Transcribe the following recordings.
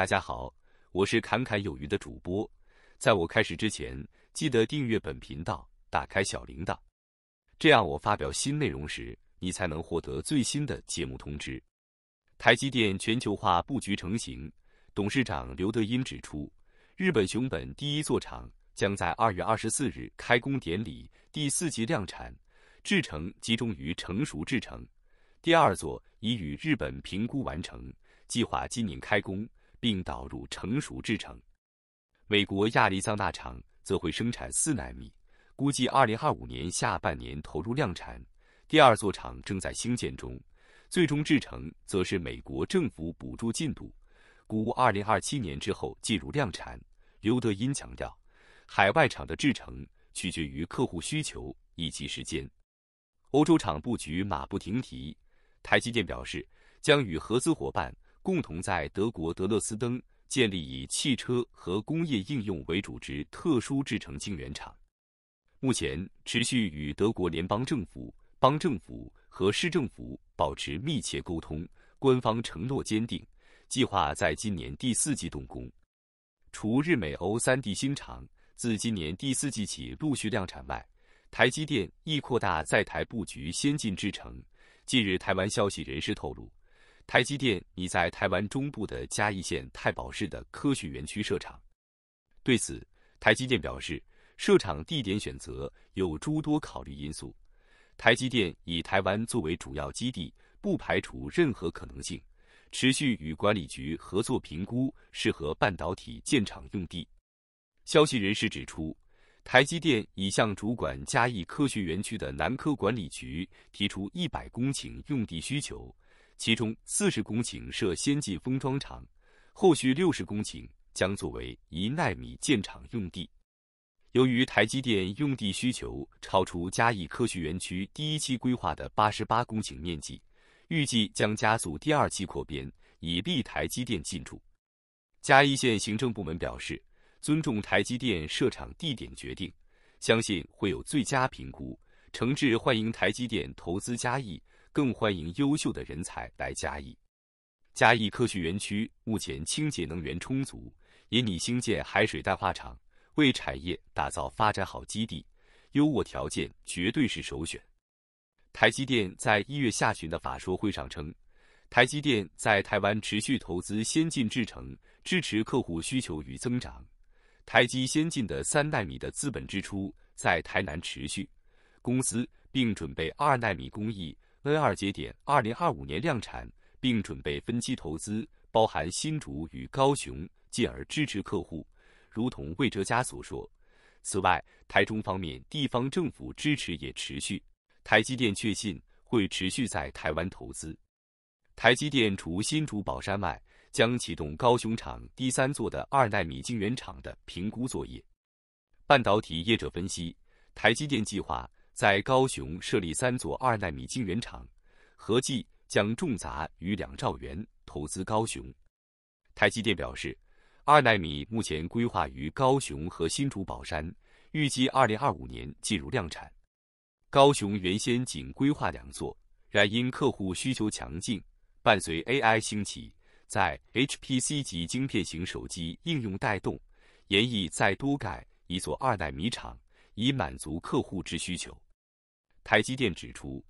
大家好，我是侃侃有余的主播。在我开始之前，记得订阅本频道，打开小铃铛，这样我发表新内容时，你才能获得最新的节目通知。台积电全球化布局成型，董事长刘德音指出，日本熊本第一座厂将在二月二十四日开工典礼，第四季量产，制程集中于成熟制程。第二座已与日本评估完成，计划今年开工。并导入成熟制成。美国亚利桑那厂则会生产四纳米，估计二零二五年下半年投入量产。第二座厂正在兴建中，最终制成则是美国政府补助进度，估二零二七年之后进入量产。刘德音强调，海外厂的制成取决于客户需求以及时间。欧洲厂布局马不停蹄，台积电表示将与合资伙伴。共同在德国德勒斯登建立以汽车和工业应用为主之特殊制成晶圆厂。目前持续与德国联邦政府、邦政府和市政府保持密切沟通，官方承诺坚定，计划在今年第四季动工。除日美欧三地新厂自今年第四季起陆续量产外，台积电亦扩大在台布局先进制程。近日，台湾消息人士透露。台积电已在台湾中部的嘉义县太保市的科学园区设厂。对此，台积电表示，设厂地点选择有诸多考虑因素。台积电以台湾作为主要基地，不排除任何可能性，持续与管理局合作评估适合半导体建厂用地。消息人士指出，台积电已向主管嘉义科学园区的南科管理局提出一百公顷用地需求。其中四十公顷设先进封装厂，后续六十公顷将作为一纳米建厂用地。由于台积电用地需求超出嘉义科学园区第一期规划的八十八公顷面积，预计将加速第二期扩编，以利台积电进驻。嘉义县行政部门表示，尊重台积电设厂地点决定，相信会有最佳评估，诚挚欢迎台积电投资嘉义。更欢迎优秀的人才来嘉义。嘉义科学园区目前清洁能源充足，也拟兴建海水淡化厂，为产业打造发展好基地。优渥条件绝对是首选。台积电在一月下旬的法说会上称，台积电在台湾持续投资先进制程，支持客户需求与增长。台积先进的三纳米的资本支出在台南持续，公司并准备二纳米工艺。N 二节点，二零二五年量产，并准备分期投资，包含新竹与高雄，进而支持客户。如同魏哲嘉所说，此外，台中方面地方政府支持也持续。台积电确信会持续在台湾投资。台积电除新竹宝山外，将启动高雄厂第三座的二纳米晶圆厂的评估作业。半导体业者分析，台积电计划。在高雄设立三座二纳米晶圆厂，合计将重砸逾两兆元投资高雄。台积电表示，二纳米目前规划于高雄和新竹宝山，预计二零二五年进入量产。高雄原先仅规划两座，然因客户需求强劲，伴随 AI 兴起，在 HPC 级晶片型手机应用带动，研议再多盖一座二纳米厂，以满足客户之需求。台积电指出，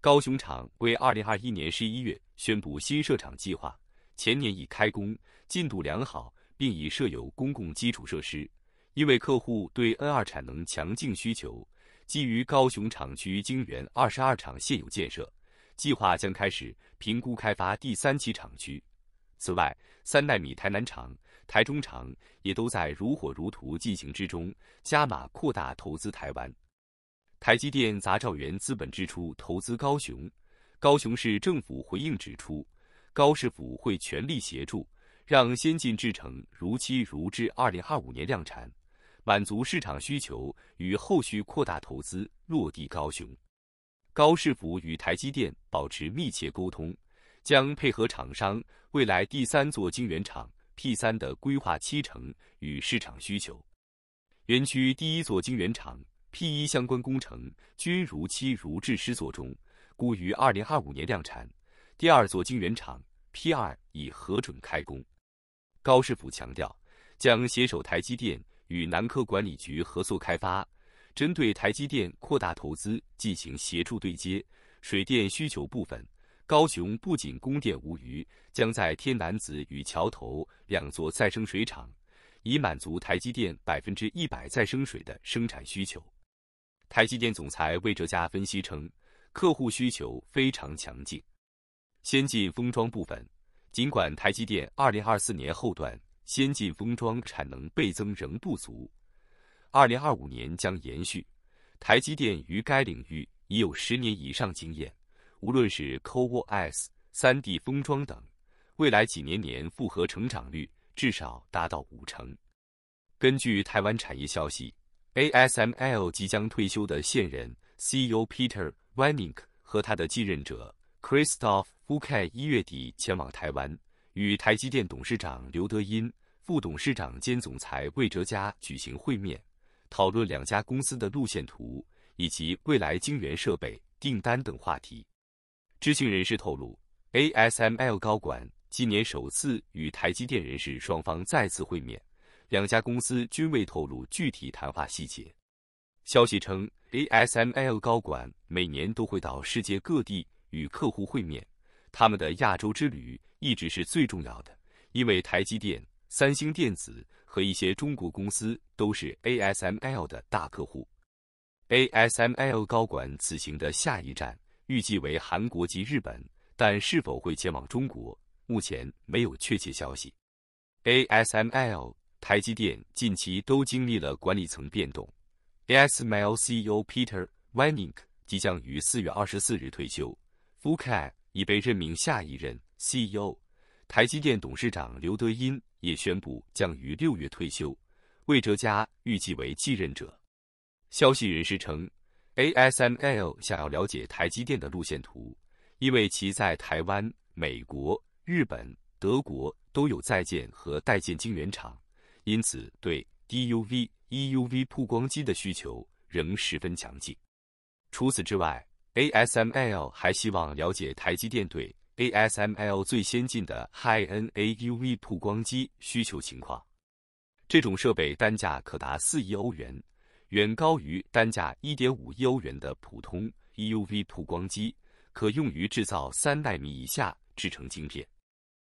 高雄厂为2021年11月宣布新设厂计划，前年已开工，进度良好，并已设有公共基础设施。因为客户对 N2 产能强劲需求，基于高雄厂区晶圆二十二厂现有建设，计划将开始评估开发第三期厂区。此外，三纳米台南厂、台中厂也都在如火如荼进行之中，加码扩大投资台湾。台积电砸兆元资本支出投资高雄，高雄市政府回应指出，高市府会全力协助，让先进制成如期如至二零二五年量产，满足市场需求与后续扩大投资落地高雄。高市府与台积电保持密切沟通，将配合厂商未来第三座晶圆厂 P 三的规划七成与市场需求，园区第一座晶圆厂。P 一相关工程均如期如制施作中，故于二零二五年量产。第二座晶圆厂 P 二已核准开工。高师傅强调，将携手台积电与南科管理局合作开发，针对台积电扩大投资进行协助对接。水电需求部分，高雄不仅供电无余，将在天南子与桥头两座再生水厂，以满足台积电百分之一百再生水的生产需求。台积电总裁魏哲嘉分析称，客户需求非常强劲。先进封装部分，尽管台积电2024年后段先进封装产能倍增仍不足，2025年将延续。台积电于该领域已有十年以上经验，无论是 CoWoS、三 D 封装等，未来几年年复合成长率至少达到五成。根据台湾产业消息。ASML 即将退休的现任 CEO Peter w e n n k 和他的继任者 Christophe u k e t 一月底前往台湾，与台积电董事长刘德音、副董事长兼总裁魏哲嘉举行会面，讨论两家公司的路线图以及未来晶圆设备订单等话题。知情人士透露，ASML 高管今年首次与台积电人士双方再次会面。两家公司均未透露具体谈话细节。消息称，ASML 高管每年都会到世界各地与客户会面，他们的亚洲之旅一直是最重要的，因为台积电、三星电子和一些中国公司都是 ASML 的大客户。ASML 高管此行的下一站预计为韩国及日本，但是否会前往中国，目前没有确切消息。ASML。台积电近期都经历了管理层变动，ASML CEO Peter van Niek 即将于四月二十四日退休，Fuca 已被任命下一任 CEO。台积电董事长刘德音也宣布将于六月退休，魏哲家预计为继任者。消息人士称，ASML 想要了解台积电的路线图，因为其在台湾、美国、日本、德国都有在建和待建晶圆厂。因此，对 DUV、EUV 曝光机的需求仍十分强劲。除此之外，ASML 还希望了解台积电对 ASML 最先进的 High NA u v 曝光机需求情况。这种设备单价可达4亿欧元，远高于单价1.5亿欧元的普通 EUV 曝光机，可用于制造3纳米以下制成晶片。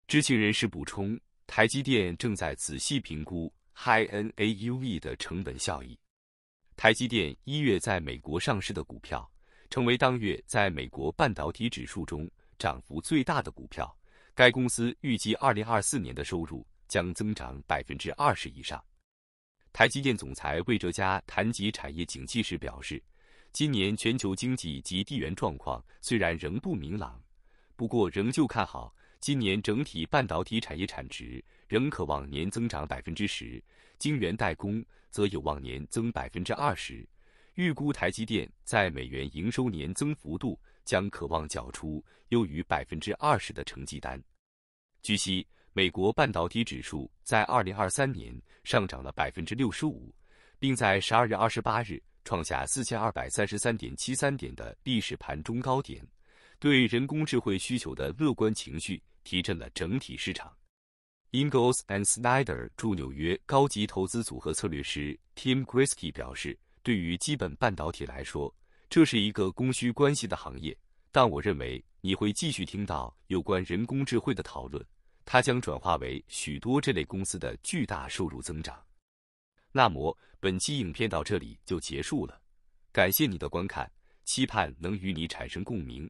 知情人士补充。台积电正在仔细评估 HiN A U E 的成本效益。台积电一月在美国上市的股票，成为当月在美国半导体指数中涨幅最大的股票。该公司预计，二零二四年的收入将增长百分之二十以上。台积电总裁魏哲嘉谈及产业景气时表示，今年全球经济及地缘状况虽然仍不明朗，不过仍旧看好。今年整体半导体产业产值仍可望年增长百分之十，晶圆代工则有望年增百分之二十。预估台积电在美元营收年增幅度将可望缴出优于百分之二十的成绩单。据悉，美国半导体指数在二零二三年上涨了百分之六十五，并在十二月二十八日创下四千二百三十三点七三点的历史盘中高点。对人工智慧需求的乐观情绪提振了整体市场。i n g e s and s n y d e r 驻纽约高级投资组合策略师 Tim g r e s k y 表示：“对于基本半导体来说，这是一个供需关系的行业，但我认为你会继续听到有关人工智慧的讨论，它将转化为许多这类公司的巨大收入增长。”那么本期影片到这里就结束了，感谢你的观看，期盼能与你产生共鸣。